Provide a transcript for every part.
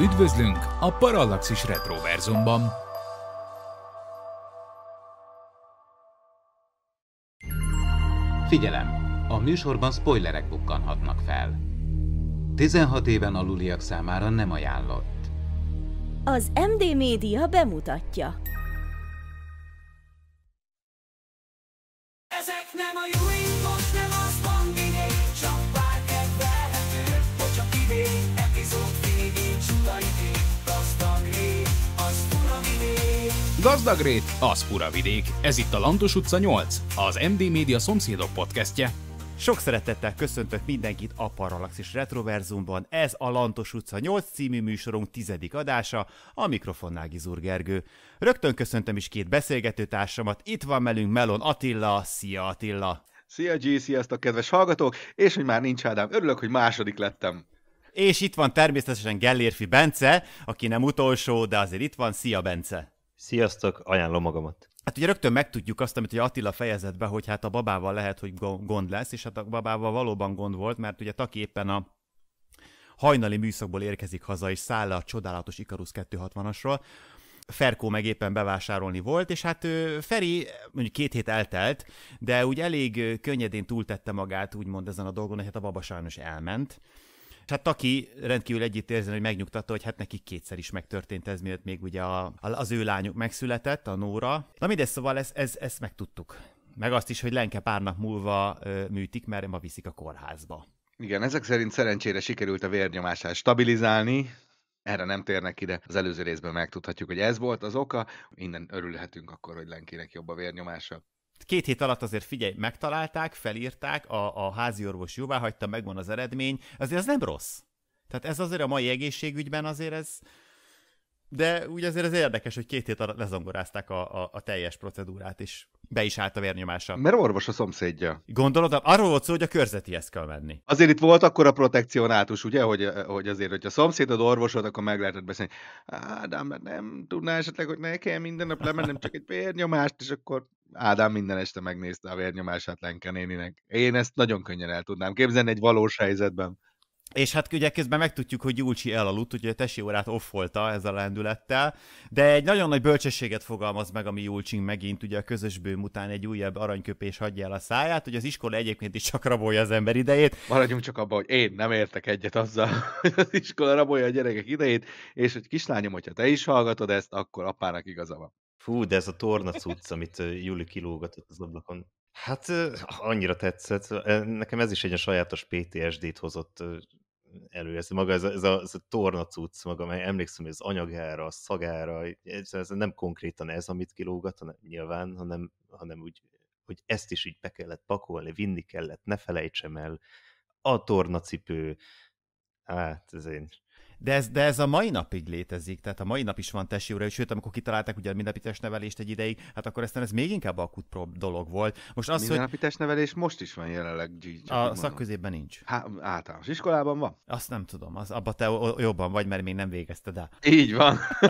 Üdvözlünk a Parallaxis Retroverzumban! Figyelem! A műsorban spoilerek bukkanhatnak fel. 16 éven aluliak számára nem ajánlott. Az MD Média bemutatja. Gazdagrét, az fura vidék. Ez itt a Lantos utca 8, az MD Media szomszédok podcastje. Sok szeretettel köszöntök mindenkit a Parallaxis Retroverzumban. Ez a Lantos utca 8 című műsorunk tizedik adása, a mikrofonnál Gizur Gergő. Rögtön köszöntöm is két beszélgetőtársamat, itt van velünk Melon Attila, szia Attila! Szia G, sziasztok kedves hallgatók, és hogy már nincs Ádám, örülök, hogy második lettem. És itt van természetesen Gellérfi Bence, aki nem utolsó, de azért itt van, szia Bence! Sziasztok, ajánlom magamat. Hát ugye rögtön megtudjuk azt, amit ugye Attila fejezett be, hogy hát a babával lehet, hogy gond lesz, és hát a babával valóban gond volt, mert ugye Taki éppen a hajnali műszakból érkezik haza, és száll le a csodálatos Icarus 260-asról. Ferkó meg éppen bevásárolni volt, és hát Feri mondjuk két hét eltelt, de úgy elég könnyedén túltette magát úgymond ezen a dolgon, hogy hát a baba sajnos elment hát Taki rendkívül érzen, hogy megnyugtatta, hogy hát neki kétszer is megtörtént ez, miért még ugye a, az ő lányuk megszületett, a Nóra. Na mindegy, szóval ez, ez, ezt megtudtuk. Meg azt is, hogy Lenke pár nap múlva ö, műtik, mert ma viszik a kórházba. Igen, ezek szerint szerencsére sikerült a vérnyomását stabilizálni, erre nem térnek ide. Az előző részben megtudhatjuk, hogy ez volt az oka. Innen örülhetünk akkor, hogy Lenkinek jobb a vérnyomása két hét alatt azért figyelj, megtalálták, felírták, a, a orvos jóvá hagyta, megvan az eredmény, azért ez nem rossz. Tehát ez azért a mai egészségügyben azért ez, de úgy azért ez érdekes, hogy két hét alatt lezongorázták a, a, a teljes procedúrát is be is állt a vérnyomása. Mert orvos a szomszédja. Gondolod, arról volt szó, hogy a körzetihez kell menni. Azért itt volt akkor a protekcionátus, ugye, hogy, hogy azért, hogy a szomszédod orvosod, akkor meg lehetett beszélni. Ádám, nem tudná esetleg, hogy ne kell minden nap lemennem csak egy vérnyomást, és akkor Ádám minden este megnézte a vérnyomását Lenke néninek. Én ezt nagyon könnyen el tudnám képzelni egy valós helyzetben. És hát ugye közben megtudjuk, hogy Júlcsi elaludt, ugye a tesi órát offolta ezzel a lendülettel, de egy nagyon nagy bölcsességet fogalmaz meg, ami Júlcsing megint, ugye a közös bőm után egy újabb aranyköpés hagyja el a száját, hogy az iskola egyébként is csak rabolja az ember idejét. Maradjunk csak abban, hogy én nem értek egyet azzal, hogy az iskola rabolja a gyerekek idejét, és hogy kislányom, hogyha te is hallgatod ezt, akkor apának igaza van. Fú, de ez a torna cucc, amit Júli kilógatott az ablakon. Hát annyira tetszett. Nekem ez is egy a sajátos PTSD-t hozott elő. Ez maga ez a, ez a, ez a torna cucc, maga, mert emlékszem, hogy az anyagára, a szagára, ez, ez nem konkrétan ez, amit kilógat, hanem nyilván, hanem, hanem úgy, hogy ezt is így be kellett pakolni, vinni kellett, ne felejtsem el, a tornacipő, hát ez én de ez, de ez a mai napig létezik, tehát a mai nap is van tesi ura, és sőt, amikor kitalálták ugye a mindenapi testnevelést egy ideig, hát akkor aztán ez még inkább akut dolog volt. Most az, mindennapi hogy... testnevelés most is van jelenleg. a szakközében nincs. Há, általános iskolában van? Azt nem tudom, az, abba te jobban vagy, mert még nem végezted el. Így van.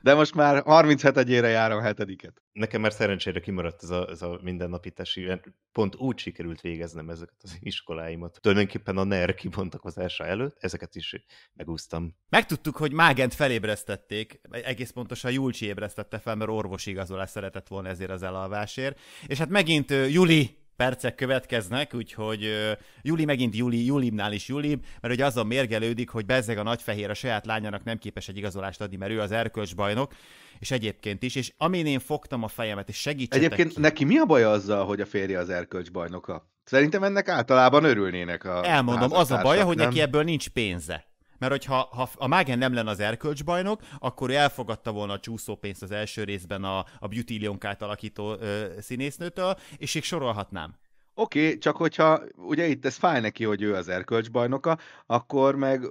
De most már 37-ére a hetediket. Nekem már szerencsére kimaradt ez a, ez a mindennapi tesi, pont úgy sikerült végeznem ezeket az iskoláimat. Tulajdonképpen a NER kibontakozása előtt ezeket is megúztam. Megtudtuk, hogy Mágent felébresztették, egész pontosan Julcsi ébresztette fel, mert orvosi igazolás szeretett volna ezért az elalvásért. És hát megint Juli percek következnek, úgyhogy uh, Juli megint Juli, Julimnál is Julim, mert ugye azon mérgelődik, hogy bezzeg a nagyfehér a saját lányának nem képes egy igazolást adni, mert ő az erkölcs bajnok, és egyébként is, és amin én fogtam a fejemet, és segítsetek Egyébként ki. neki mi a baj azzal, hogy a férje az erkölcs bajnoka? Szerintem ennek általában örülnének a Elmondom, az a baja, nem? hogy neki ebből nincs pénze mert hogyha ha a Mágen nem lenne az erkölcsbajnok, akkor ő elfogadta volna a csúszópénzt az első részben a, a Beauty Lionkát alakító ö, színésznőtől, és így sorolhatnám. Oké, okay, csak hogyha ugye itt ez fáj neki, hogy ő az erkölcsbajnoka, akkor meg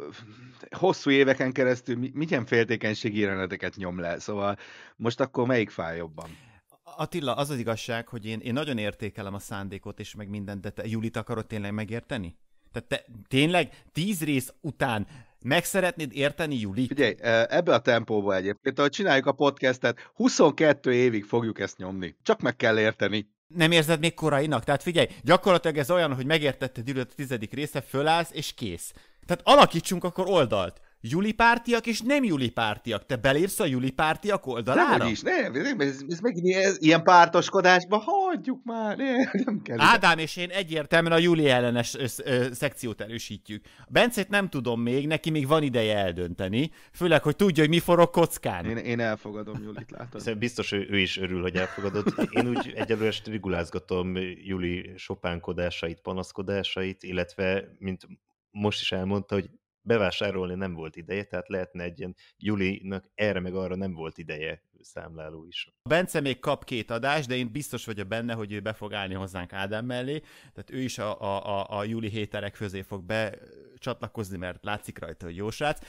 hosszú éveken keresztül milyen féltékenység jeleneteket nyom le, szóval most akkor melyik fáj jobban? Attila, az az igazság, hogy én, én nagyon értékelem a szándékot és meg mindent, de te Julit akarod tényleg megérteni? Tehát te, tényleg tíz rész után meg szeretnéd érteni, Juli? Figyelj, e, ebbe a tempóba egyébként, ahogy csináljuk a podcastet, 22 évig fogjuk ezt nyomni. Csak meg kell érteni. Nem érzed még korainak? Tehát figyelj, gyakorlatilag ez olyan, hogy megértetted időt a tizedik része, fölállsz és kész. Tehát alakítsunk akkor oldalt julipártiak és nem julipártiak. Te belépsz a julipártiak oldalára? Nem, is, nem, nem ez, ez megint ez, ilyen pártoskodásba hagyjuk már, nem, nem kell. Ádám és én egyértelműen a juli ellenes ö, ö, szekciót erősítjük. Bencét nem tudom még, neki még van ideje eldönteni, főleg, hogy tudja, hogy mi forog kockán. Én, én elfogadom Julit, látod. Biztos ő, ő is örül, hogy elfogadott. Én úgy egyelőre strigulázgatom Juli sopánkodásait, panaszkodásait, illetve, mint most is elmondta, hogy bevásárolni nem volt ideje, tehát lehetne egy ilyen Julinak erre meg arra nem volt ideje számláló is. A Bence még kap két adást, de én biztos vagyok benne, hogy ő be fog állni hozzánk Ádám mellé, tehát ő is a, a, a, a Juli héterek közé fog becsatlakozni, mert látszik rajta, hogy jó srác.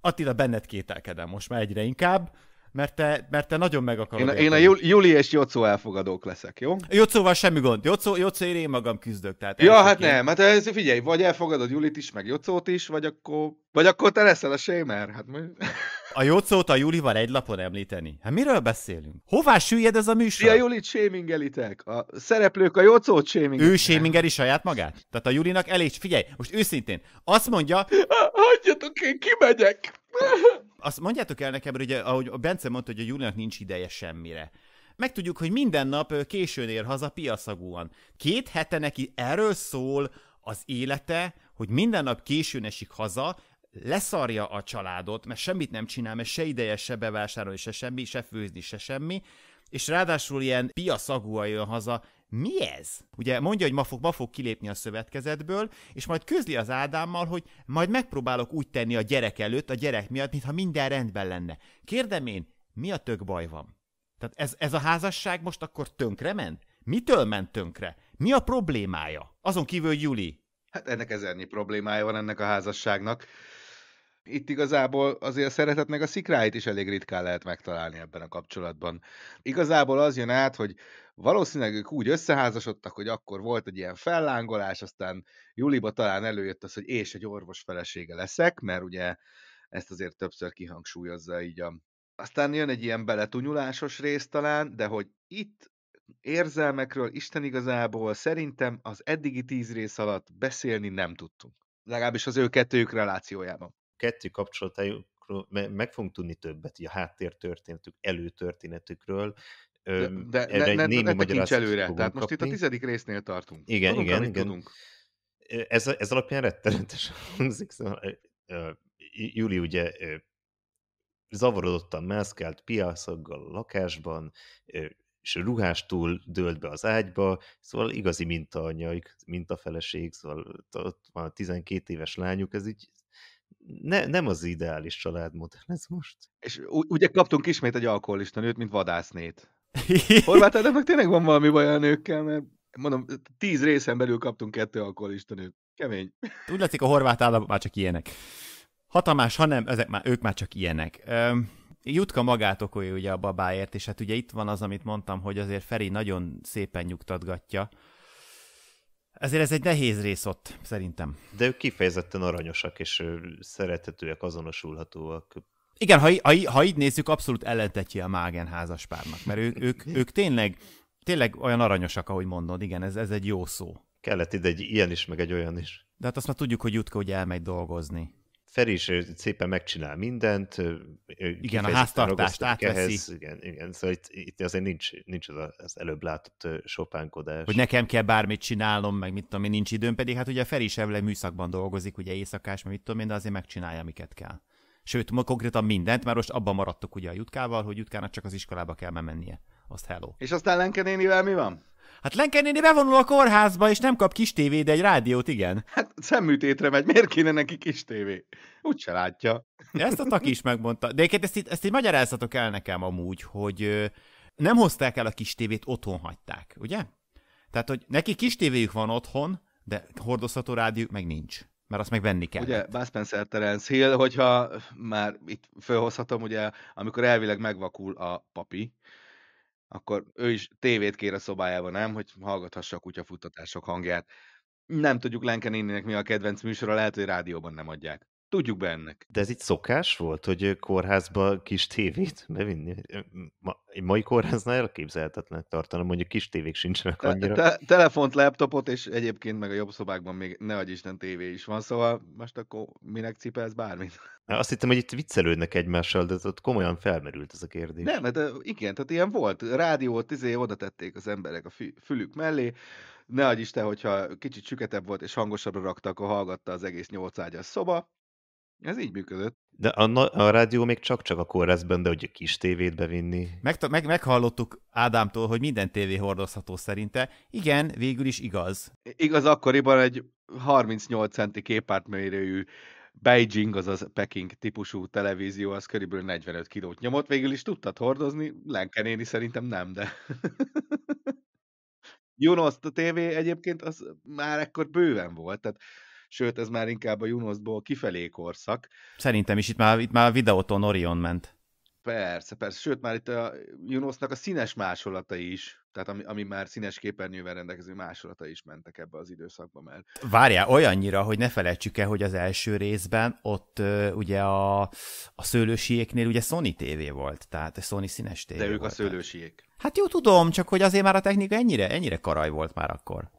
Attila, benned kételkedem most már egyre inkább mert te, mert te nagyon meg akarod. Én, a, én a Juli, Juli és Jocó elfogadók leszek, jó? Jocóval semmi gond. Jocó, Jocó én, én magam küzdök. Tehát ja, hát én... nem, hát ez, figyelj, vagy elfogadod Julit is, meg Jocót is, vagy akkor, vagy akkor te leszel a sémer. Hát majd... A Jocót a Julival egy lapon említeni. Hát miről beszélünk? Hová süllyed ez a műsor? Ti a Julit sémingelitek. A szereplők a Jocót sémingelitek. Ő sémingeli saját magát? Tehát a Julinak elég... Figyelj, most őszintén, azt mondja... Hagyjatok, én kimegyek! Azt mondjátok el nekem, hogy ahogy a Bence mondta, hogy a Júlinak nincs ideje semmire. Megtudjuk, hogy minden nap későn ér haza piaszagúan. Két hete neki erről szól az élete, hogy minden nap későn esik haza, leszarja a családot, mert semmit nem csinál, mert se ideje, se bevásárolni, se semmi, se főzni, se semmi, és ráadásul ilyen piaszagúan jön haza, mi ez? Ugye mondja, hogy ma fog, ma fog kilépni a szövetkezetből, és majd közli az Ádámmal, hogy majd megpróbálok úgy tenni a gyerek előtt, a gyerek miatt, mintha minden rendben lenne. Kérdem én, mi a tök baj van? Tehát ez, ez a házasság most akkor tönkre ment? Mitől ment tönkre? Mi a problémája? Azon kívül, hogy Juli. Hát ennek ezernyi problémája van ennek a házasságnak. Itt igazából azért a szeretetnek meg a szikráit is elég ritkán lehet megtalálni ebben a kapcsolatban. Igazából az jön át, hogy valószínűleg ők úgy összeházasodtak, hogy akkor volt egy ilyen fellángolás, aztán Juliba talán előjött az, hogy és egy orvos felesége leszek, mert ugye ezt azért többször kihangsúlyozza így a... Aztán jön egy ilyen beletunyulásos rész talán, de hogy itt érzelmekről Isten igazából szerintem az eddigi tíz rész alatt beszélni nem tudtunk. Legalábbis az ő kettőjük relációjában kettő kapcsolatájukról meg fogunk tudni többet, így a háttértörténetük, előtörténetükről, de, de erre ne, egy ne, tekints előre, tehát kapni. most itt a tizedik résznél tartunk. Igen, tudunk, igen, igen. Tudunk. Ez, ez alapján rettenetes. hangzik, szóval Júli ugye zavarodottan mászkált piaszaggal a lakásban, és ruhástól dőlt be az ágyba, szóval igazi mintaanyjaik, mintafeleség, szóval ott van a 12 éves lányuk, ez így ne, nem az ideális családmodell ez most. És ugye kaptunk ismét egy alkoholista nőt, mint vadásznét. Horváth tényleg van valami baj a nőkkel, mert mondom, tíz részen belül kaptunk kettő alkoholista nőt. Kemény. Úgy látszik, a horvát Ádám már csak ilyenek. Hatamás, hanem ha nem, ezek már, ők már csak ilyenek. Üm. Jutka magát okolja ugye a babáért, és hát ugye itt van az, amit mondtam, hogy azért Feri nagyon szépen nyugtatgatja, ezért ez egy nehéz rész ott, szerintem. De ők kifejezetten aranyosak, és szerethetőek, azonosulhatóak. Igen, ha, ha, ha így nézzük, abszolút ellentetje a Mágen házaspárnak, mert ő, ők, ők tényleg, tényleg olyan aranyosak, ahogy mondod, igen, ez, ez egy jó szó. Kellett ide egy ilyen is, meg egy olyan is. De hát azt már tudjuk, hogy Jutka ugye elmegy dolgozni. Feri is szépen megcsinál mindent. Igen, a háztartást átveszi. Igen, igen, szóval itt, itt azért nincs, nincs az, az előbb látott sopánkodás. Hogy nekem kell bármit csinálnom, meg mit tudom én, nincs időm, pedig hát ugye a Feri is műszakban dolgozik, ugye éjszakás, meg mit tudom én, de azért megcsinálja, amiket kell. Sőt, ma konkrétan mindent, mert most abban maradtuk ugye a Jutkával, hogy Jutkának csak az iskolába kell mennie. Azt hello. És aztán Lenke nénivel mi van? Hát Lenker néni bevonul a kórházba, és nem kap kis tévé, de egy rádiót igen. Hát szemműtétre megy, miért kéne neki kis tévé? Úgy se látja. Ezt a Taki is megmondta. De egyébként ezt, ezt így magyarázatok el nekem amúgy, hogy nem hozták el a kis tévét, otthon hagyták, ugye? Tehát, hogy neki kis tévéjük van otthon, de hordozható rádió meg nincs mert azt meg venni kell. Ugye, Bud Spencer, Terence Hill, hogyha már itt fölhozhatom, ugye, amikor elvileg megvakul a papi, akkor ő is tévét kér a szobájába, nem? Hogy hallgathassa a kutyafuttatások hangját. Nem tudjuk Lenken mi a kedvenc műsora, lehet, hogy rádióban nem adják tudjuk be ennek. De ez itt szokás volt, hogy kórházba kis tévét bevinni? Ma, egy mai kórháznál elképzelhetetlenek tartanom, hogy kis tévék sincsenek annyira. Te, te, telefont, laptopot, és egyébként meg a jobb szobákban még ne adj Isten tévé is van, szóval most akkor minek cipelsz bármit? Azt hittem, hogy itt viccelődnek egymással, de ott komolyan felmerült ez a kérdés. Nem, de hát, igen, tehát ilyen volt. Rádiót izé oda tették az emberek a fü- fülük mellé, ne adj Isten, hogyha kicsit süketebb volt és hangosabbra raktak akkor hallgatta az egész nyolc ágyas szoba, ez így működött. De a, a rádió még csak-csak a kórházban, de hogy a kis tévét bevinni. Meg, meg, meghallottuk Ádámtól, hogy minden tévé hordozható szerinte. Igen, végül is igaz. Igaz, akkoriban egy 38 centi képártmérőjű Beijing, azaz Peking típusú televízió, az körülbelül 45 kilót nyomott. Végül is tudtad hordozni, Lenke néni szerintem nem, de... Junost a tévé egyébként az már ekkor bőven volt, tehát sőt, ez már inkább a Junosból kifelé korszak. Szerintem is, itt már, itt már a videóton Orion ment. Persze, persze, sőt, már itt a Junosnak a színes másolata is tehát ami, ami már színes képernyővel rendelkező másolata is mentek ebbe az időszakba mert... Várjál, olyannyira, hogy ne felejtsük el, hogy az első részben ott ö, ugye a, a szőlősieknél ugye Sony TV volt, tehát a Sony színes TV De ők volt, a szőlősiék. Tehát. Hát jó, tudom, csak hogy azért már a technika ennyire, ennyire karaj volt már akkor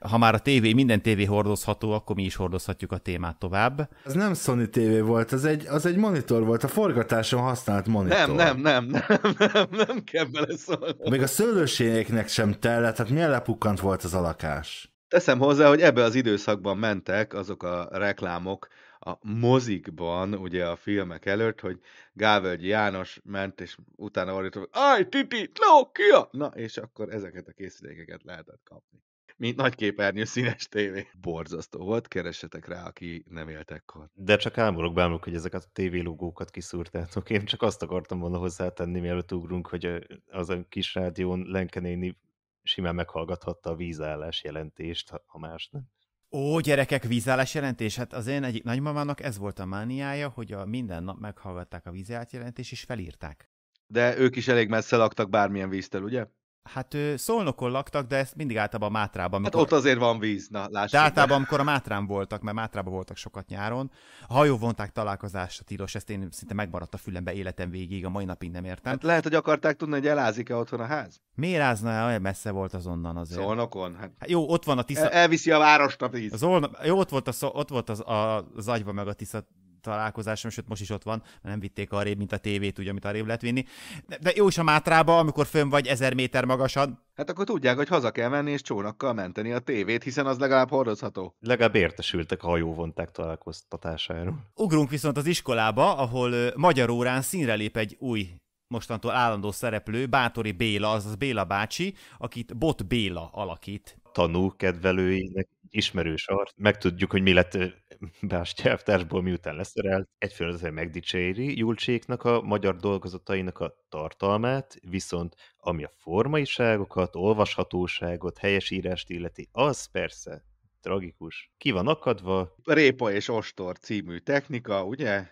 ha már a tévé, minden tévé hordozható, akkor mi is hordozhatjuk a témát tovább. Ez nem Sony tévé volt, az egy, az egy monitor volt, a forgatáson használt monitor. Nem, nem, nem, nem, nem, nem kell beleszólnom. Még a szőlőségeknek sem tellett, tehát milyen lepukkant volt az alakás? Teszem hozzá, hogy ebbe az időszakban mentek azok a reklámok, a mozikban, ugye a filmek előtt, hogy Gávölgy János ment, és utána ordított, hogy Aj, Titi, kia. Na, és akkor ezeket a készülékeket lehetett kapni mint nagy képernyő színes tévé. Borzasztó volt, keresetek rá, aki nem éltekkor. De csak álmodok bámulok, hogy ezeket a tévélogókat kiszúrtátok. Én csak azt akartam volna hozzátenni, mielőtt ugrunk, hogy az a kis rádión lenkenéni simán meghallgathatta a vízállás jelentést, ha más nem. Ó, gyerekek, vízállás jelentés. Hát az én egyik nagymamának ez volt a mániája, hogy a minden nap meghallgatták a vízállás jelentést, és felírták. De ők is elég messze laktak bármilyen víztel, ugye? Hát ő, Szolnokon laktak, de ezt mindig általában Mátrában. Hát amikor... Hát ott azért van víz, na lássuk. De általában, amikor a Mátrán voltak, mert Mátrában voltak sokat nyáron, a vonták találkozásra tilos, ezt én szinte megmaradt a fülembe életem végig, a mai napig nem értem. Hát lehet, hogy akarták tudni, hogy elázik-e otthon a ház? Miért rázna olyan messze volt azonnan azért? Szolnokon? Hát... hát jó, ott van a Tisza... El, elviszi a várost a víz. Az olna... Jó, ott volt, a szol... ott volt az, a... az agyba meg a Tisza találkozásom, sőt most is ott van, mert nem vitték arrébb, mint a tévét, úgy, amit arrébb lehet vinni. De, de jó is a Mátrába, amikor fönn vagy ezer méter magasan. Hát akkor tudják, hogy haza kell menni és csónakkal menteni a tévét, hiszen az legalább hordozható. Legalább értesültek a hajóvonták találkoztatásáról. Ugrunk viszont az iskolába, ahol magyar órán színre lép egy új mostantól állandó szereplő, Bátori Béla, azaz Béla bácsi, akit Bot Béla alakít. Tanúkedvelőinek ismerős art, megtudjuk, hogy mi lett Bástyávtársból miután leszerelt. egyfőn azért megdicséri Julcséknak a magyar dolgozatainak a tartalmát, viszont ami a formaiságokat, olvashatóságot, írást illeti, az persze tragikus. Ki van akadva? Répa és ostor című technika, ugye?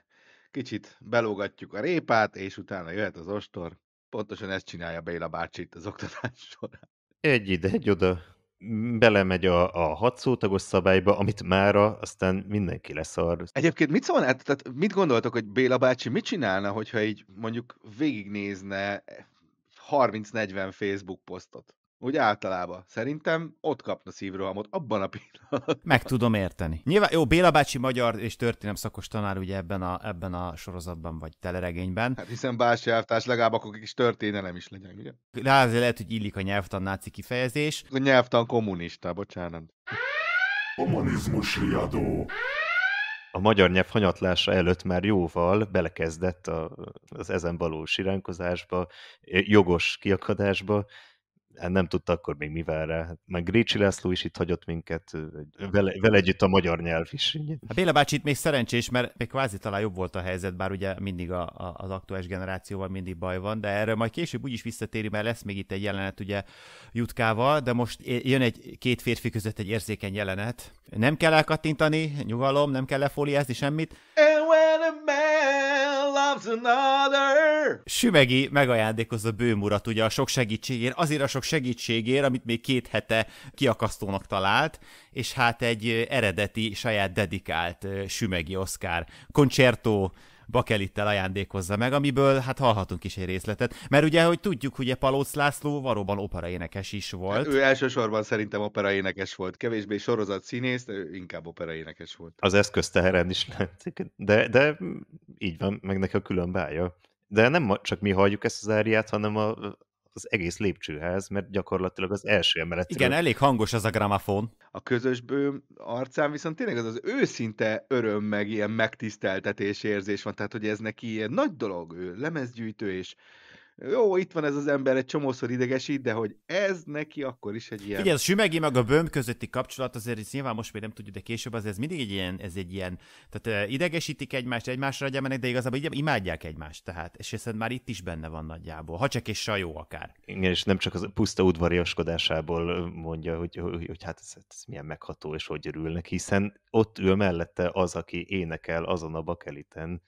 Kicsit belógatjuk a répát, és utána jöhet az ostor. Pontosan ezt csinálja Béla bácsi itt az oktatás során. Egy ide, egy oda, belemegy a, a hat szótagos szabályba, amit mára aztán mindenki lesz arra. Egyébként mit szólnál, hát, tehát mit gondoltok, hogy Béla bácsi mit csinálna, hogyha így mondjuk végignézne 30-40 Facebook posztot? úgy általában. Szerintem ott kapna szívrohamot, abban a pillanatban. Meg tudom érteni. Nyilván, jó, Béla bácsi magyar és történelem szakos tanár ugye ebben a, ebben a sorozatban, vagy teleregényben. Hát hiszen bácsi elvtárs legalább akkor kis történelem is legyen, ugye? De azért lehet, hogy illik a nyelvtan náci kifejezés. A nyelvtan kommunista, bocsánat. Humanizmus riadó a magyar nyelv hanyatlása előtt már jóval belekezdett a, az ezen való siránkozásba, jogos kiakadásba, Hát nem tudta akkor még mivel rá. Már Grécsi László is itt hagyott minket, vele, vele együtt a magyar nyelv is. A hát Béla bácsi itt még szerencsés, mert még kvázi talán jobb volt a helyzet, bár ugye mindig a, a, az aktuális generációval mindig baj van, de erről majd később úgyis is visszatéri, mert lesz még itt egy jelenet ugye Jutkával, de most jön egy két férfi között egy érzékeny jelenet. Nem kell elkattintani, nyugalom, nem kell lefóliázni semmit. And when a man loves another. Sümegi megajándékozza bőmurat ugye a sok segítségért, azért a sok segítségért, amit még két hete kiakasztónak talált, és hát egy eredeti, saját dedikált Sümegi Oscar koncertó bakelittel ajándékozza meg, amiből hát hallhatunk is egy részletet. Mert ugye, hogy tudjuk, hogy Palóc László valóban operaénekes is volt. Hát ő elsősorban szerintem operaénekes volt, kevésbé sorozat színész, de ő inkább operaénekes volt. Az eszközteheren is látszik, de, de így van, meg neki a külön bája. De nem csak mi halljuk ezt az áriát, hanem a, az egész lépcsőház, mert gyakorlatilag az első emelet. Igen, elég hangos az a gramafon. A közös bőm arcán viszont tényleg az az őszinte öröm, meg ilyen megtiszteltetés érzés van, tehát hogy ez neki ilyen nagy dolog, ő lemezgyűjtő, és jó, itt van ez az ember, egy csomószor idegesít, de hogy ez neki akkor is egy ilyen... Ugye a sümegi meg a bőm közötti kapcsolat azért nyilván most még nem tudjuk, de később az ez mindig egy ilyen, ez egy ilyen, tehát idegesítik egymást, egymásra agyamenek, de igazából imádják egymást, tehát, és hiszen már itt is benne van nagyjából, ha csak és sajó akár. Igen, és nem csak az puszta udvariaskodásából mondja, hogy, hogy, hogy hát ez, ez, milyen megható, és hogy örülnek, hiszen ott ül mellette az, aki énekel azon a bakeliten,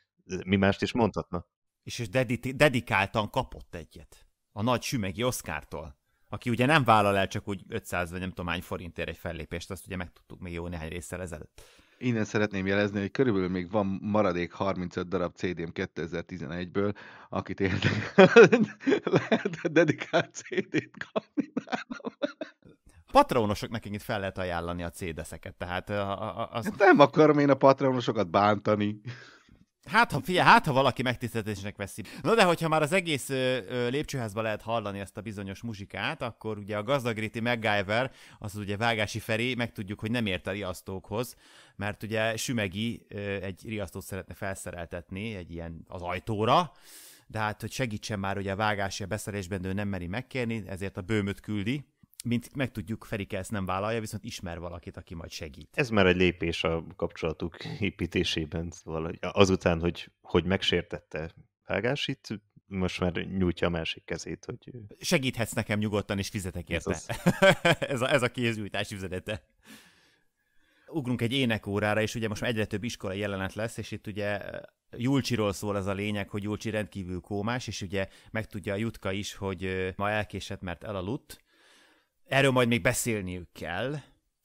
mi mást is mondhatna? és, ő dedikáltan kapott egyet. A nagy sümegi Oszkártól, aki ugye nem vállal el csak úgy 500 vagy nem tudom hány forintért egy fellépést, azt ugye megtudtuk még jó néhány részsel ezelőtt. Innen szeretném jelezni, hogy körülbelül még van maradék 35 darab CD-m 2011-ből, akit érdekel, lehet dedikált CD-t kapni nálam. Patronosok nekünk itt fel lehet ajánlani a CD-szeket, tehát a, a, az... Hát nem akarom én a patronosokat bántani. Hát ha, figyel, hát ha valaki megtiszteltetésnek veszi. Na de hogyha már az egész lépcsőházban lehet hallani ezt a bizonyos muzsikát, akkor ugye a gazdagréti MacGyver, az ugye Vágási Feri, megtudjuk, hogy nem ért a riasztókhoz, mert ugye Sümegi ö, egy riasztót szeretne felszereltetni egy ilyen az ajtóra, de hát hogy segítsen már ugye a Vágási a beszerelésben, ő nem meri megkérni, ezért a bőmöt küldi, mint megtudjuk, Ferike ezt nem vállalja, viszont ismer valakit, aki majd segít. Ez már egy lépés a kapcsolatuk építésében, szóval azután, hogy, hogy megsértette Vágásit, most már nyújtja a másik kezét, hogy... Segíthetsz nekem nyugodtan, és fizetek érte. Ez, az... ez, a, ez a kézgyújtás üzenete. Ugrunk egy énekórára, és ugye most már egyre több iskola jelenet lesz, és itt ugye eh, Julcsiról szól ez a lényeg, hogy Julcsi rendkívül kómás, és ugye megtudja a Jutka is, hogy eh, ma elkésett, mert elaludt, erről majd még beszélniük kell,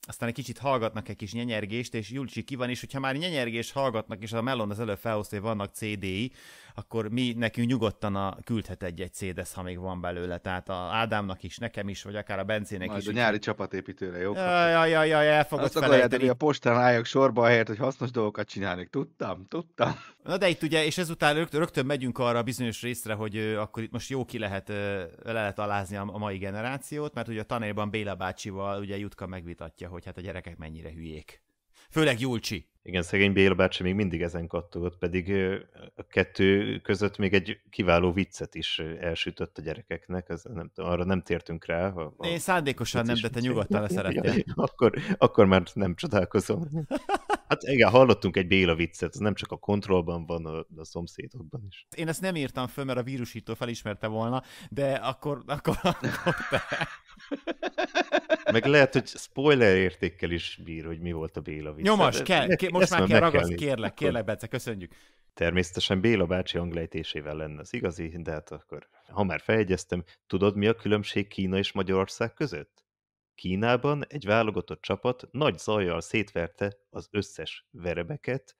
aztán egy kicsit hallgatnak egy kis nyenyergést, és Julcsi ki van, és hogyha már nyenyergés hallgatnak, és a Melon az előbb felhozta, hogy vannak CD-i, akkor mi nekünk nyugodtan a, küldhet egy-egy cd ha még van belőle. Tehát a Ádámnak is, nekem is, vagy akár a Bencének Majd is. a nyári is. csapatépítőre, jó? Ja, ja, ja, ja, el fogod Azt akarjátok, hogy a postán álljak sorba helyet, hogy hasznos dolgokat csinálnék. Tudtam, tudtam. Na de itt ugye, és ezután rögtön, rögtön megyünk arra a bizonyos részre, hogy akkor itt most jó ki lehet, ö, le lehet alázni a, a mai generációt, mert ugye a tanérban Béla bácsival ugye Jutka megvitatja, hogy hát a gyerekek mennyire hülyék. Főleg Julcsi. Igen, szegény Béla bácsi még mindig ezen kattogott, pedig a kettő között még egy kiváló viccet is elsütött a gyerekeknek, ez nem, arra nem tértünk rá. A, a Én szándékosan nem, de te nyugodtan Ja, Akkor, akkor már nem csodálkozom. Hát igen, hallottunk egy Béla viccet, ez nem csak a kontrollban van, a, a szomszédokban is. Én ezt nem írtam föl, mert a vírusító felismerte volna, de akkor, akkor, akkor te. Meg lehet, hogy spoiler értékkel is bír, hogy mi volt a Béla vicc. Nyomas, kell, ne, most már kell ragaszt, kell kérlek, kérlek, Bence, köszönjük. Természetesen Béla bácsi anglejtésével lenne az igazi, de hát akkor, ha már feljegyeztem, tudod mi a különbség Kína és Magyarország között? Kínában egy válogatott csapat nagy zajjal szétverte az összes verebeket,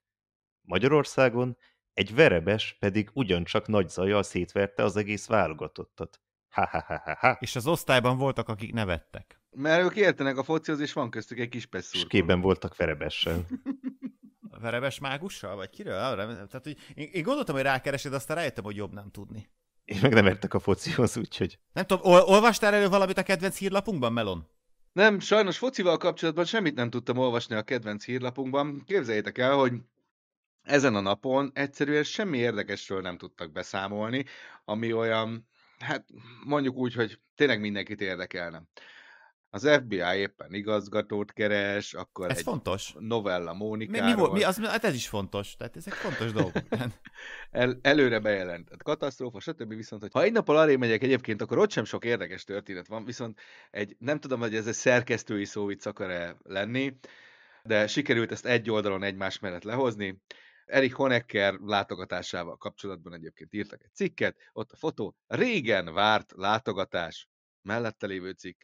Magyarországon egy verebes pedig ugyancsak nagy zajjal szétverte az egész válogatottat. Ha, ha, ha, ha, ha. És az osztályban voltak, akik nevettek. Mert ők értenek a focihoz, és van köztük egy kis pesszúr. És képben voltak Ferebessel. Verebes mágussal? Vagy kiről? tehát, hogy én, én gondoltam, hogy rákeresed, aztán rájöttem, hogy jobb nem tudni. Én meg nem értek a focihoz, úgyhogy... Nem tudom, ol- olvastál elő valamit a kedvenc hírlapunkban, Melon? Nem, sajnos focival kapcsolatban semmit nem tudtam olvasni a kedvenc hírlapunkban. Képzeljétek el, hogy ezen a napon egyszerűen semmi érdekesről nem tudtak beszámolni, ami olyan hát mondjuk úgy, hogy tényleg mindenkit érdekelne. Az FBI éppen igazgatót keres, akkor ez egy fontos. novella Mónikáról. Mi, mi, mi az, hát ez is fontos, tehát ezek fontos dolgok. El, előre bejelentett katasztrófa, stb. Viszont, hogy ha egy nap alá megyek egyébként, akkor ott sem sok érdekes történet van, viszont egy, nem tudom, hogy ez egy szerkesztői szó itt akar-e lenni, de sikerült ezt egy oldalon egymás mellett lehozni, Erik Honecker látogatásával kapcsolatban egyébként írtak egy cikket, ott a fotó, régen várt látogatás, mellette lévő cikk,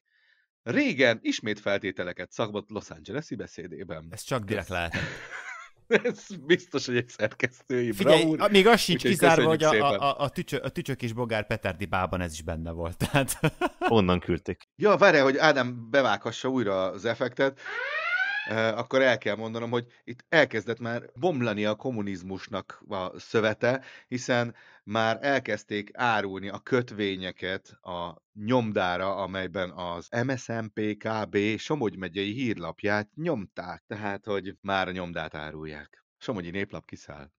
régen ismét feltételeket szakbott Los Angeles-i beszédében. Ez csak direkt lehet. Ez biztos, hogy egy szerkesztői Figyelj, bravúr. Még az sincs kizárva, hogy a, a, a, tücsö, a tücsök és bogár Peterdi bában ez is benne volt. Tehát... Onnan küldték. Ja, várjál, hogy Ádám bevághassa újra az effektet akkor el kell mondanom, hogy itt elkezdett már bomlani a kommunizmusnak a szövete, hiszen már elkezdték árulni a kötvényeket a nyomdára, amelyben az MSMPKB Somogy megyei hírlapját nyomták, tehát hogy már a nyomdát árulják. Somogyi néplap kiszáll.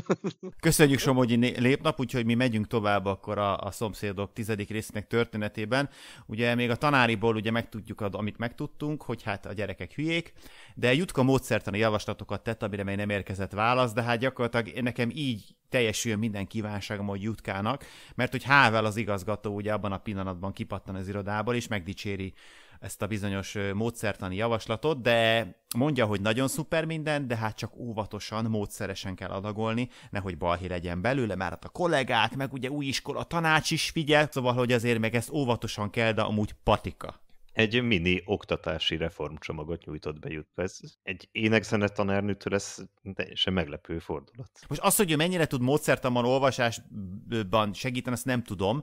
Köszönjük Somogyi lépnap, úgyhogy mi megyünk tovább akkor a, a szomszédok tizedik résznek történetében. Ugye még a tanáriból ugye megtudjuk, amit megtudtunk, hogy hát a gyerekek hülyék, de Jutka módszertani javaslatokat tett, amire még nem érkezett válasz, de hát gyakorlatilag nekem így teljesüljön minden kívánságom, hogy Jutkának, mert hogy Hável az igazgató ugye abban a pillanatban kipattan az irodából, és megdicséri ezt a bizonyos módszertani javaslatot, de mondja, hogy nagyon szuper minden, de hát csak óvatosan, módszeresen kell adagolni, nehogy balhé legyen belőle, már hát a kollégák, meg ugye új iskola tanács is figyel, szóval, hogy azért meg ezt óvatosan kell, de amúgy patika egy mini oktatási reformcsomagot nyújtott be jutva. Ez egy énekzene tanárnőtől ez teljesen meglepő fordulat. Most azt, hogy ő mennyire tud módszertanban olvasásban segíteni, azt nem tudom,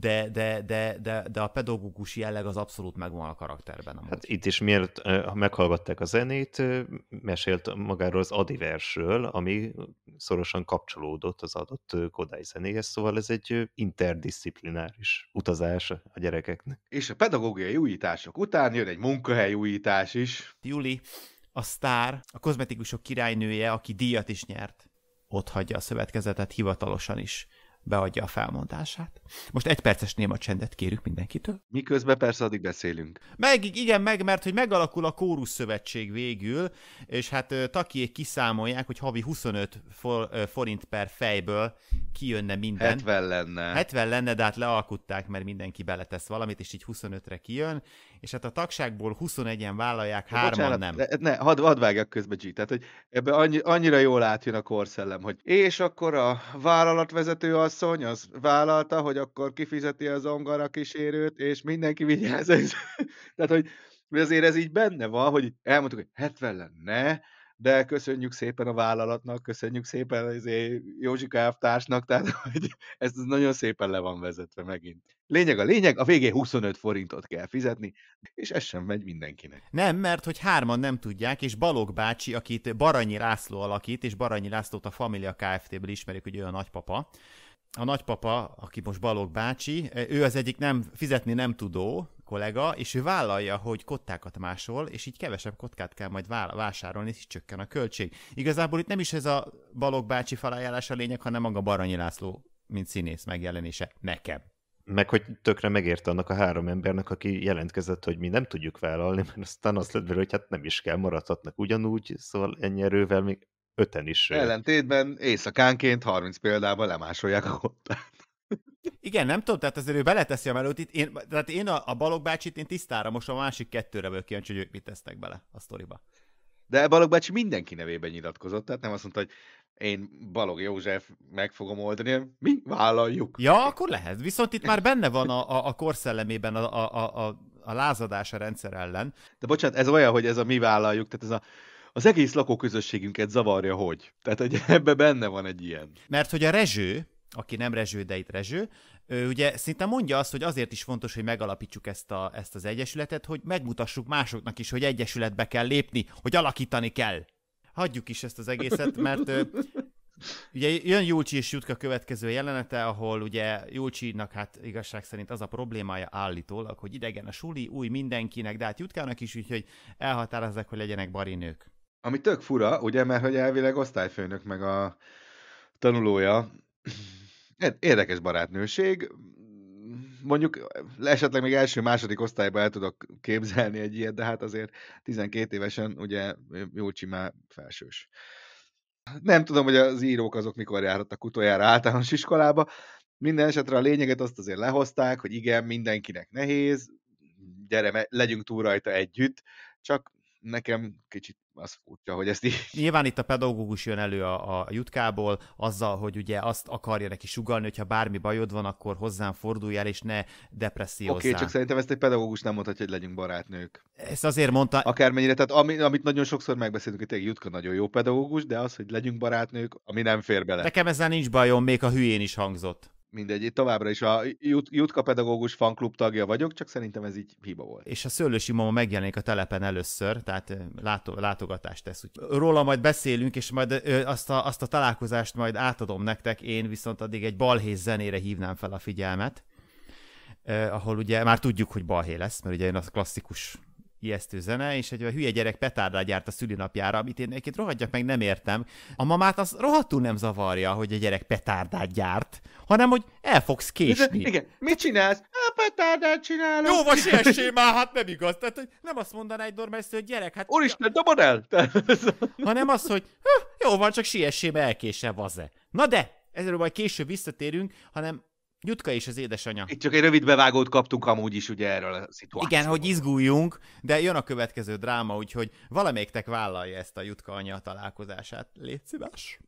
de, de, de, de, de a pedagógus jelleg az abszolút megvan a karakterben. Amúgy. Hát itt is miért meghallgatták a zenét, mesélt magáról az versről, ami szorosan kapcsolódott az adott Kodály zenéhez, szóval ez egy interdisziplináris utazás a gyerekeknek. És a pedagógiai újítások után jön egy munkahely újítás is. Juli, a sztár, a kozmetikusok királynője, aki díjat is nyert, ott hagyja a szövetkezetet hivatalosan is beadja a felmondását. Most egy perces néma csendet kérünk mindenkitől. Miközben persze addig beszélünk. Meg, igen, meg, mert hogy megalakul a kórus szövetség végül, és hát takiék kiszámolják, hogy havi 25 for, forint per fejből kijönne minden. 70 lenne. 70 lenne, de hát lealkutták, mert mindenki beletesz valamit, és így 25-re kijön, és hát a tagságból 21-en vállalják, hárman Bocsánat, nem. Ne, hadd, hadd vágjak közbe, G. Tehát, hogy ebbe annyi, annyira jól átjön a korszellem, hogy és akkor a vállalatvezető asszony az vállalta, hogy akkor kifizeti az ongara kísérőt, és mindenki vigyáz. Tehát, hogy azért ez így benne van, hogy elmondtuk, hogy 70 lenne, de köszönjük szépen a vállalatnak, köszönjük szépen azért izé Józsika elvtársnak, tehát hogy ez nagyon szépen le van vezetve megint. Lényeg a lényeg, a végén 25 forintot kell fizetni, és ez sem megy mindenkinek. Nem, mert hogy hárman nem tudják, és Balog bácsi, akit Baranyi László alakít, és Baranyi Lászlót a Familia Kft-ből ismerik, hogy ő a nagypapa, a nagypapa, aki most Balog bácsi, ő az egyik nem, fizetni nem tudó, kollega, és ő vállalja, hogy kottákat másol, és így kevesebb kotkát kell majd vásárolni, és így csökken a költség. Igazából itt nem is ez a Balog bácsi felajánlása a lényeg, hanem maga Baranyi László, mint színész megjelenése nekem. Meg hogy tökre megérte annak a három embernek, aki jelentkezett, hogy mi nem tudjuk vállalni, mert aztán azt lett belőle, hogy hát nem is kell, maradhatnak ugyanúgy, szóval ennyi erővel még öten is. Ellentétben éjszakánként 30 példában lemásolják a kottát. Igen, nem tudom, tehát azért ő beleteszi a melót itt. Én, tehát én a, a Balog bácsit én tisztára most a másik kettőre vagyok kíváncsi, hogy ők mit tesznek bele a sztoriba. De Balog bácsi mindenki nevében nyilatkozott, tehát nem azt mondta, hogy én Balog József meg fogom oldani, mi vállaljuk. Ja, akkor lehet. Viszont itt már benne van a, a, a korszellemében a, a, a, a lázadás a rendszer ellen. De bocsánat, ez olyan, hogy ez a mi vállaljuk, tehát ez a az egész lakóközösségünket zavarja, hogy. Tehát, hogy ebbe benne van egy ilyen. Mert hogy a Rezső, aki nem rezső, de itt rezső, ő ugye szinte mondja azt, hogy azért is fontos, hogy megalapítsuk ezt, a, ezt az egyesületet, hogy megmutassuk másoknak is, hogy egyesületbe kell lépni, hogy alakítani kell. Hagyjuk is ezt az egészet, mert Ugye jön Júlcsi és Jutka következő jelenete, ahol ugye Júlcsinak hát igazság szerint az a problémája állítólag, hogy idegen a suli, új mindenkinek, de hát Jutkának is, úgyhogy elhatározzák, hogy legyenek barinők. Ami tök fura, ugye, mert hogy elvileg osztályfőnök meg a tanulója, Érdekes barátnőség. Mondjuk esetleg még első-második osztályba el tudok képzelni egy ilyet, de hát azért 12 évesen ugye jól csimá felsős. Nem tudom, hogy az írók azok mikor járhattak utoljára általános iskolába. Minden esetre a lényeget azt azért lehozták, hogy igen, mindenkinek nehéz, gyere, legyünk túl rajta együtt, csak nekem kicsit az furcsa, hogy ezt így... Nyilván itt a pedagógus jön elő a, a jutkából, azzal, hogy ugye azt akarja neki sugalni, hogyha bármi bajod van, akkor hozzám fordulj el, és ne depressziózzál. Oké, okay, csak szerintem ezt egy pedagógus nem mondhatja, hogy legyünk barátnők. Ezt azért mondta... Akármennyire, tehát ami, amit nagyon sokszor megbeszélünk, hogy Jutka nagyon jó pedagógus, de az, hogy legyünk barátnők, ami nem fér bele. Nekem ezzel nincs bajom, még a hülyén is hangzott mindegy, itt továbbra is a Jutka pedagógus fanklub tagja vagyok, csak szerintem ez így hiba volt. És a Szőlősi Mama megjelenik a telepen először, tehát látó, látogatást tesz. Úgy. Róla majd beszélünk, és majd azt a, azt a találkozást majd átadom nektek, én viszont addig egy balhéz zenére hívnám fel a figyelmet, ahol ugye már tudjuk, hogy balhé lesz, mert ugye én a klasszikus ijesztő zene, és egy hülye gyerek petárdát gyárt a szülinapjára, amit én egyébként rohadjak meg, nem értem. A mamát az rohadtul nem zavarja, hogy a gyerek petárdát gyárt, hanem hogy el fogsz késni. De, igen, mit csinálsz? A petárdát csinálom. Jó, vas siessé már, hát nem igaz. Tehát, hogy nem azt mondaná egy normális, hogy gyerek, hát... Úristen, dobod el! hanem az, hogy jó van, csak siessé, mert elkésebb az-e. Na de, ezzel majd később visszatérünk, hanem Jutka és az édesanyja. Itt csak egy rövid bevágót kaptunk amúgy is ugye erről a szituációról. Igen, hogy izguljunk, de jön a következő dráma, úgyhogy valamelyiktek vállalja ezt a Jutka anya találkozását. Légy szíves.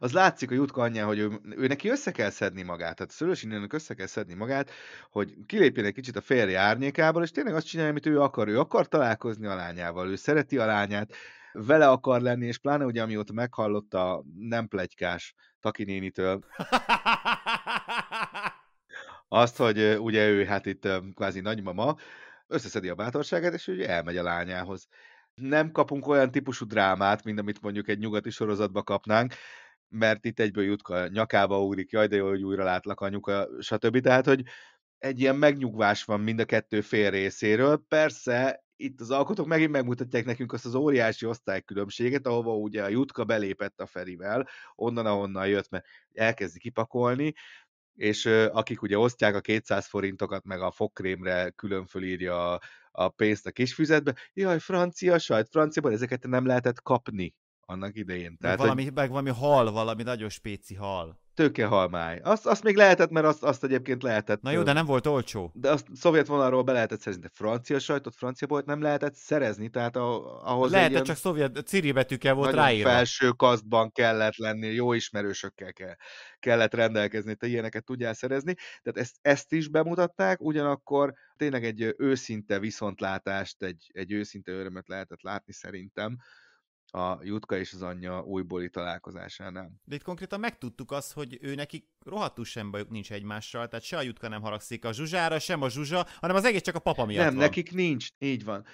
Az látszik a Jutka anyja, hogy ő, ő neki össze kell szedni magát, tehát Szörös Indiának össze kell szedni magát, hogy kilépjen egy kicsit a férje árnyékából, és tényleg azt csinálja, amit ő akar. Ő akar találkozni a lányával, ő szereti a lányát, vele akar lenni, és pláne ugye amióta meghallotta nem plegykás Taki nénitől. azt, hogy ugye ő hát itt kvázi nagymama, összeszedi a bátorságát, és ugye elmegy a lányához. Nem kapunk olyan típusú drámát, mint amit mondjuk egy nyugati sorozatba kapnánk, mert itt egyből jutka nyakába ugrik, jaj, de jó, hogy újra látlak anyuka, stb. Tehát, hogy egy ilyen megnyugvás van mind a kettő fél részéről. Persze, itt az alkotók megint megmutatják nekünk azt az óriási osztálykülönbséget, ahova ugye a Jutka belépett a Ferivel, onnan, ahonnan jött, mert elkezdi kipakolni, és akik ugye osztják a 200 forintokat, meg a fokkrémre külön fölírja a, pénzt a kisfüzetbe, jaj, francia sajt, franciaban ezeket nem lehetett kapni annak idején. Tehát, valami, hogy... meg valami hal, valami nagyon spéci hal tőkehalmáj. Azt, azt még lehetett, mert azt, azt egyébként lehetett. Na jó, de nem volt olcsó. De azt szovjet vonalról be lehetett szerezni, de francia sajtot, francia volt nem lehetett szerezni, tehát a, ahhoz Lehetett, ilyen... csak szovjet ciri betűkkel volt ráírva. felső kasztban kellett lenni, jó ismerősökkel kell, kellett rendelkezni, te ilyeneket tudjál szerezni. Tehát ezt, ezt is bemutatták, ugyanakkor tényleg egy őszinte viszontlátást, egy, egy őszinte örömet lehetett látni szerintem a Jutka és az anyja újbóli találkozásánál. De itt konkrétan megtudtuk azt, hogy ő nekik rohadtul sem bajuk nincs egymással, tehát se a Jutka nem haragszik a Zsuzsára, sem a Zsuzsa, hanem az egész csak a papa miatt Nem, van. nekik nincs, így van.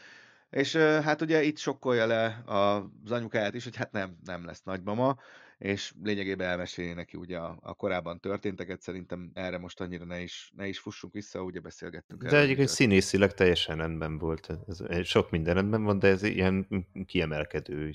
És hát ugye itt sokkolja le az anyukáját is, hogy hát nem, nem lesz nagymama, és lényegében elmesélni neki ugye a, a korábban történteket, szerintem erre most annyira ne is, ne is fussunk vissza, ugye beszélgettünk. De egyébként történt. színészileg teljesen rendben volt, ez, sok minden rendben van, de ez ilyen kiemelkedő,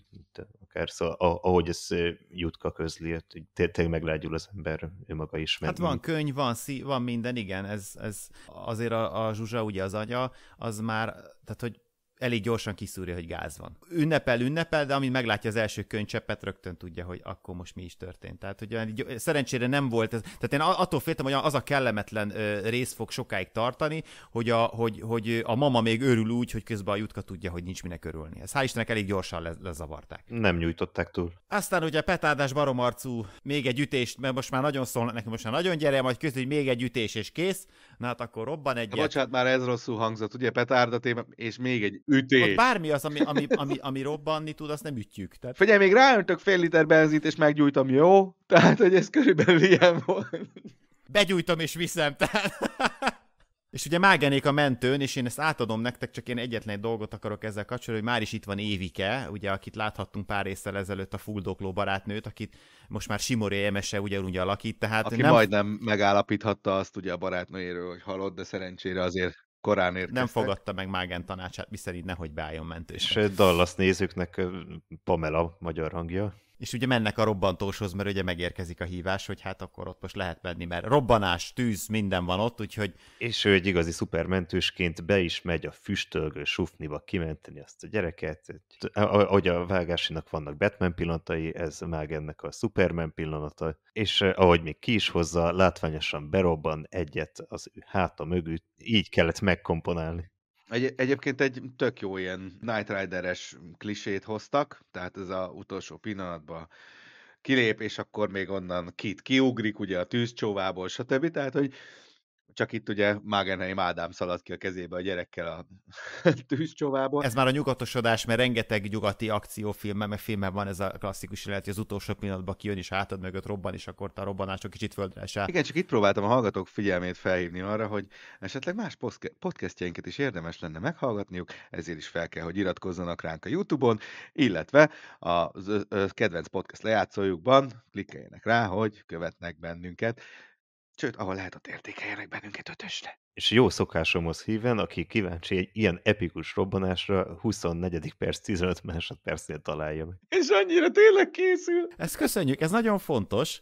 akár szóval, ahogy ez Jutka közli, hát, tényleg meglágyul az ember önmaga is. Hát van könyv, van, szí, van minden, igen, ez, ez azért a, a Zsuzsa, ugye az anya, az már, tehát hogy elég gyorsan kiszúrja, hogy gáz van. Ünnepel, ünnepel, de amint meglátja az első könycseppet, rögtön tudja, hogy akkor most mi is történt. Tehát, hogy szerencsére nem volt ez. Tehát én attól féltem, hogy az a kellemetlen rész fog sokáig tartani, hogy a, hogy, hogy a mama még örül úgy, hogy közben a jutka tudja, hogy nincs minek örülni. Ez hál' Istennek elég gyorsan le, lezavarták. Nem nyújtották túl. Aztán ugye petádás baromarcú, még egy ütést, mert most már nagyon szólnak nekem, most már nagyon gyere, majd köz, hogy még egy ütés és kész. Na hát akkor robban egy. Bocsát, már ez rosszul hangzott, ugye petárdat és még egy ütés. Ott bármi az, ami, ami, ami, ami robbanni tud, azt nem ütjük. Tehát... Figyelj, még ráöntök fél liter benzint, és meggyújtom, jó? Tehát, hogy ez körülbelül ilyen volt. Begyújtom és viszem, tehát... És ugye Mágenék a mentőn, és én ezt átadom nektek, csak én egyetlen egy dolgot akarok ezzel kapcsolatban, hogy már is itt van Évike, ugye, akit láthattunk pár részsel ezelőtt a fuldokló barátnőt, akit most már Simori Emese ugyanúgy alakít, tehát... Aki nem... majdnem megállapíthatta azt ugye a barátnőjéről, hogy halott, de szerencsére azért korán érkeztek. Nem fogadta meg Mágen tanácsát, miszerint nehogy beálljon mentés. És Dallas nézőknek Pamela magyar hangja és ugye mennek a robbantóshoz, mert ugye megérkezik a hívás, hogy hát akkor ott most lehet menni, mert robbanás, tűz, minden van ott, úgyhogy... És ő egy igazi szupermentősként be is megy a füstölgő sufniba kimenteni azt a gyereket. Ahogy a vágásinak vannak Batman pillanatai, ez már ennek a Superman pillanata, és eh, ahogy még ki is hozza, látványosan berobban egyet az háta mögött, így kellett megkomponálni. Egy, egyébként egy tök jó ilyen Night Rider-es klisét hoztak, tehát ez a utolsó pillanatban kilép, és akkor még onnan kit kiugrik, ugye a tűzcsóvából, stb. Tehát, hogy csak itt ugye Magenheim Ádám szaladt ki a kezébe a gyerekkel a tűzcsovából. Ez már a nyugatosodás, mert rengeteg nyugati akciófilmben, meg filmben van ez a klasszikus lehet, hogy az utolsó pillanatban kijön és hátad mögött robban, és akkor a robbanás csak kicsit földre esel. Igen, csak itt próbáltam a hallgatók figyelmét felhívni arra, hogy esetleg más podcastjeinket is érdemes lenne meghallgatniuk, ezért is fel kell, hogy iratkozzanak ránk a YouTube-on, illetve a kedvenc podcast lejátszójukban klikkeljenek rá, hogy követnek bennünket sőt, ahol lehet ott értékeljenek bennünket ötösre. És jó szokásomhoz híven, aki kíváncsi egy ilyen epikus robbanásra, 24. perc 15 másodpercnél találja meg. És annyira tényleg készül. Ezt köszönjük, ez nagyon fontos.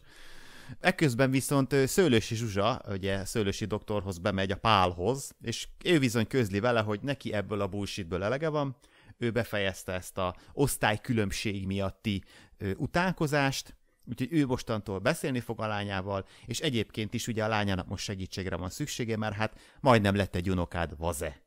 Ekközben viszont Szőlősi Zsuzsa, ugye Szőlősi doktorhoz bemegy a pálhoz, és ő bizony közli vele, hogy neki ebből a bullshitből elege van, ő befejezte ezt a osztálykülönbség miatti utálkozást, Úgyhogy ő mostantól beszélni fog a lányával, és egyébként is ugye a lányának most segítségre van szüksége, mert hát majdnem lett egy unokád vaze.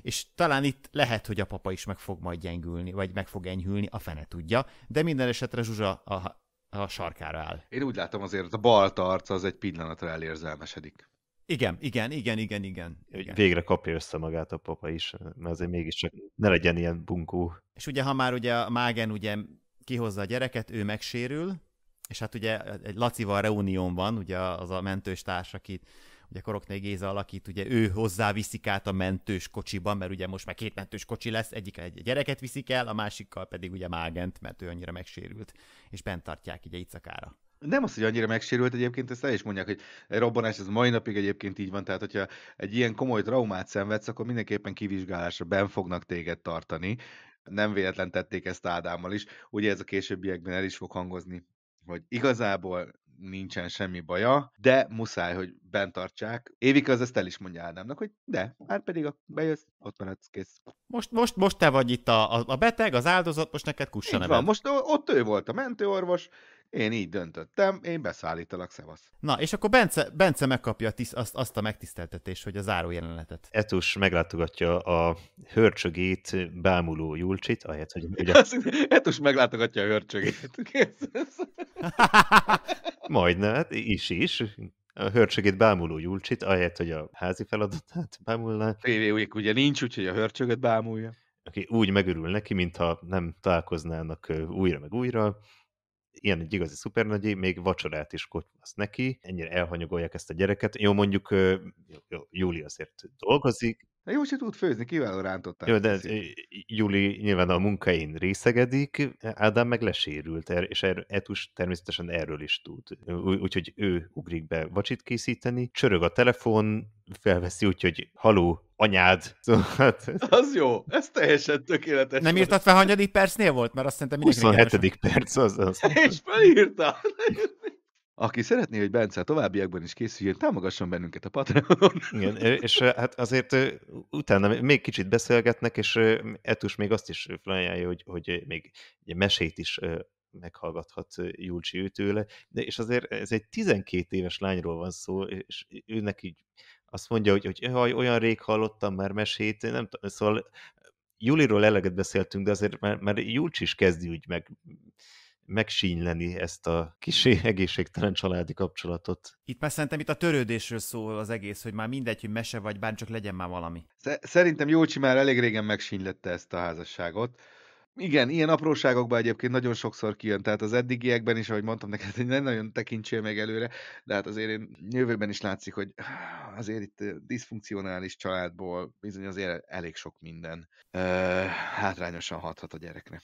És talán itt lehet, hogy a papa is meg fog majd gyengülni, vagy meg fog enyhülni, a fene tudja, de minden esetre Zsuzsa a, a sarkára áll. Én úgy látom azért, a bal arca az egy pillanatra elérzelmesedik. Igen, igen, igen, igen, igen. igen. Végre kapja össze magát a papa is, mert azért mégiscsak ne legyen ilyen bunkó. És ugye, ha már ugye a mágen ugye kihozza a gyereket, ő megsérül, és hát ugye egy Lacival reunión van, ugye az a mentős társ, akit ugye Korokné Géza alakít, ugye ő hozzá viszik át a mentős kocsiban, mert ugye most már két mentős kocsi lesz, egyik egy gyereket viszik el, a másikkal pedig ugye Mágent, mert ő annyira megsérült, és bent tartják ugye éjszakára. Nem az, hogy annyira megsérült egyébként, ezt el is mondják, hogy egy robbanás ez mai napig egyébként így van, tehát hogyha egy ilyen komoly traumát szenvedsz, akkor mindenképpen kivizsgálásra ben fognak téged tartani. Nem véletlen tették ezt Ádámmal is, ugye ez a későbbiekben el is fog hangozni hogy igazából nincsen semmi baja, de muszáj, hogy bentartsák. Évika az ezt el is mondja Ádámnak, hogy de, hát pedig bejössz, ott maradsz, kész. Most, most, most te vagy itt a, a beteg, az áldozat, most neked kussa Így van, most ott ő volt a mentőorvos, én így döntöttem, én beszállítalak, szevasz. Na, és akkor Bence, Bence megkapja tiszt, azt, azt a megtiszteltetést, hogy a záró jelenetet. Etus meglátogatja a hörcsögét bámuló Julcsit, ahelyett, hogy... Ugye... Etus meglátogatja a hörcsögét. Majdnem, hát is is a hörcsögét bámuló Julcsit, ahelyett, hogy a házi feladatát bámulná. tv ugye nincs, úgyhogy a hörcsögöt bámulja. Aki úgy megörül neki, mintha nem találkoznának újra meg újra ilyen egy igazi szupernagyi, még vacsorát is kocsmasz neki, ennyire elhanyagolják ezt a gyereket. Jó, mondjuk Júli azért dolgozik. Na, jó, hogy tud főzni, kivel rántották. Jó, de Júli nyilván a munkain részegedik, Ádám meg lesérült, er, és er, Etus természetesen erről is tud. Úgyhogy ő ugrik be vacsit készíteni, csörög a telefon, felveszi úgy, hogy haló, anyád. szóval hát, az jó, ez teljesen tökéletes. Nem írtad fel, hanyadik percnél volt? Mert azt szerintem 27. perc az. az. És felírta. Aki szeretné, hogy Bence a továbbiakban is készüljön, támogasson bennünket a Patreonon. Igen, és hát azért utána még kicsit beszélgetnek, és Etus még azt is felajánlja, hogy, hogy még egy mesét is meghallgathat Júlcsi őtőle, de és azért ez egy 12 éves lányról van szó, és őnek így azt mondja, hogy, hogy haj, olyan rég hallottam már mesét, nem tudom, szóval Juliról eleget beszéltünk, de azért már, már Júlcs is kezdi úgy meg, megsínyleni ezt a kis egészségtelen családi kapcsolatot. Itt már szerintem itt a törődésről szól az egész, hogy már mindegy, hogy mese vagy, bár csak legyen már valami. Szerintem Júlcsi már elég régen megsínylette ezt a házasságot. Igen, ilyen apróságokban egyébként nagyon sokszor kijön, tehát az eddigiekben is, ahogy mondtam neked, hogy nem nagyon tekintsél meg előre, de hát azért én jövőben is látszik, hogy azért itt diszfunkcionális családból bizony azért elég sok minden ö, hátrányosan hathat a gyerekre.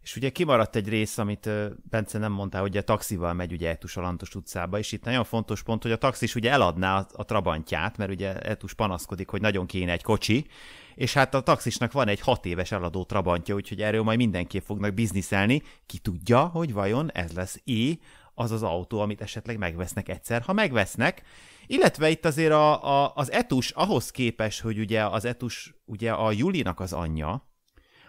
És ugye kimaradt egy rész, amit Bence nem mondta, hogy a taxival megy ugye Etus Alantos utcába, és itt nagyon fontos pont, hogy a taxis ugye eladná a, a trabantját, mert ugye Etus panaszkodik, hogy nagyon kéne egy kocsi, és hát a taxisnak van egy hat éves eladó trabantja, úgyhogy erről majd mindenképp fognak bizniszelni. Ki tudja, hogy vajon ez lesz-e az az autó, amit esetleg megvesznek egyszer, ha megvesznek. Illetve itt azért a, a, az Etus ahhoz képes, hogy ugye az Etus ugye a Julinak az anyja,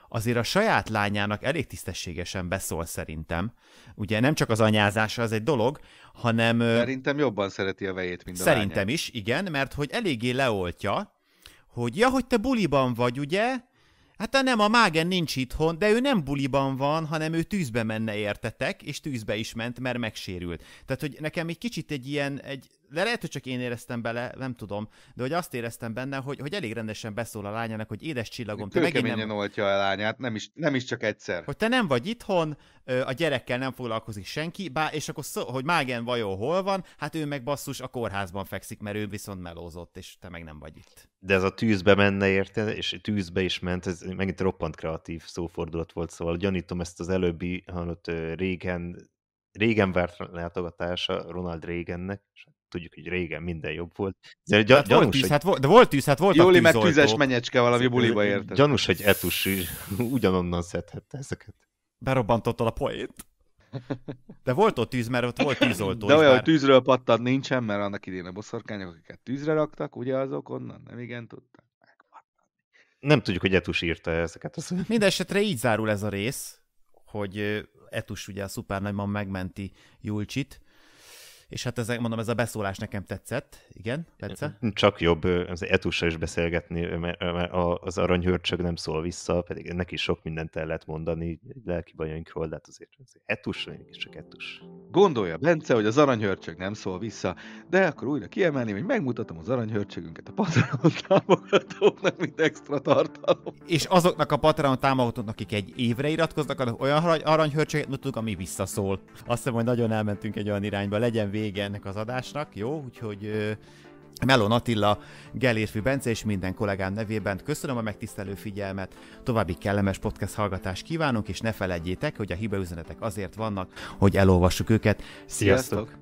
azért a saját lányának elég tisztességesen beszól szerintem. Ugye nem csak az anyázása az egy dolog, hanem... Szerintem jobban szereti a vejét, mint a Szerintem lányát. is, igen, mert hogy eléggé leoltja, hogy ja, hogy te buliban vagy, ugye? Hát nem, a mágen nincs itthon, de ő nem buliban van, hanem ő tűzbe menne, értetek, és tűzbe is ment, mert megsérült. Tehát, hogy nekem egy kicsit egy ilyen, egy de lehet, hogy csak én éreztem bele, nem tudom, de hogy azt éreztem benne, hogy, hogy elég rendesen beszól a lányának, hogy édes csillagom, te megint nem... oltja a lányát, nem is, nem is csak egyszer. Hogy te nem vagy itthon, a gyerekkel nem foglalkozik senki, bá, és akkor szó, hogy Mágen vajon hol van, hát ő meg basszus a kórházban fekszik, mert ő viszont melózott, és te meg nem vagy itt. De ez a tűzbe menne, érte És tűzbe is ment, ez megint roppant kreatív szófordulat volt, szóval gyanítom ezt az előbbi, hanem régen régen várt látogatása Ronald Reagannek, tudjuk, hogy régen minden jobb volt. De, gy- hát gyanús, volt tűz, hogy... hát, de volt tűz, hát volt Jóli, meg tűzes menyecske valami buliba érted. Gyanús, hogy Etus ugyanonnan szedhette ezeket. Berobbantottad a poét. De volt ott tűz, mert ott volt tűzoltó. De olyan, bár... tűzről pattad nincsen, mert annak idén a boszorkányok, akiket tűzre raktak, ugye azok onnan nem igen tudtam. Nem tudjuk, hogy Etus írta ezeket. Mindenesetre így zárul ez a rész, hogy Etus ugye a szuper megmenti Julcsit, és hát ez, mondom, ez a beszólás nekem tetszett, igen, tetszett. Csak jobb az Etussal is beszélgetni, mert az aranyhörcsög nem szól vissza, pedig neki sok mindent el lehet mondani lelki bajainkról, de hát azért Etus, is csak Etus. Gondolja Bence, hogy az aranyhörcsög nem szól vissza, de akkor újra kiemelném, hogy megmutatom az aranyhörcsögünket a Patreon támogatóknak, mint extra tartalom. És azoknak a Patreon támogatóknak, akik egy évre iratkoznak, olyan aranyhörcsöget mutatunk, ami visszaszól. Azt hiszem, hogy nagyon elmentünk egy olyan irányba, legyen vége vége ennek az adásnak, jó? Úgyhogy ö, Melon Attila, Gelérfi Bence és minden kollégám nevében köszönöm a megtisztelő figyelmet, további kellemes podcast hallgatást kívánunk, és ne felejtjétek, hogy a hibaüzenetek azért vannak, hogy elolvassuk őket. Sziasztok! Sziasztok.